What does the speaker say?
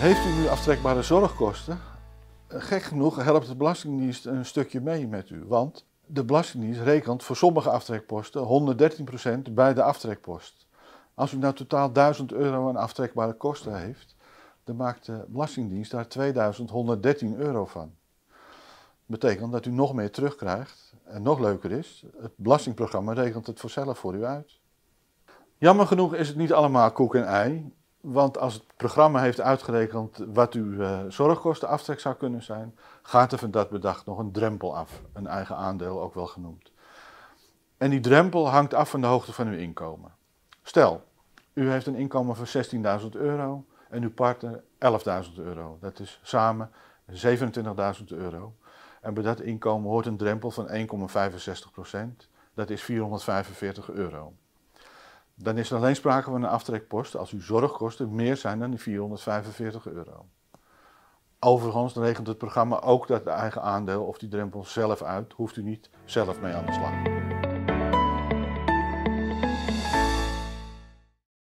Heeft u nu aftrekbare zorgkosten? Gek genoeg helpt de Belastingdienst een stukje mee met u, want de Belastingdienst rekent voor sommige aftrekposten 113% bij de aftrekpost. Als u nou totaal 1000 euro aan aftrekbare kosten heeft, dan maakt de Belastingdienst daar 2113 euro van. Dat betekent dat u nog meer terugkrijgt en nog leuker is, het belastingprogramma rekent het voorzelf voor u uit. Jammer genoeg is het niet allemaal koek en ei. Want als het programma heeft uitgerekend wat uw uh, eh, zorgkostenaftrek zou kunnen zijn, gaat er van dat bedacht nog een drempel af, een eigen aandeel ook wel genoemd. En die drempel hangt af van de hoogte van uw inkomen. Stel, u heeft een inkomen van 16.000 euro en uw partner 11.000 euro. Dat is samen 27.000 euro. En bij dat inkomen hoort een drempel van 1,65 Dat is 445 euro dan is er alleen sprake van een aftrekpost als uw zorgkosten meer zijn dan die 445 euro. Overigens regent het programma ook dat eigen aandeel of die drempel zelf uit, hoeft u niet zelf mee aan de slag.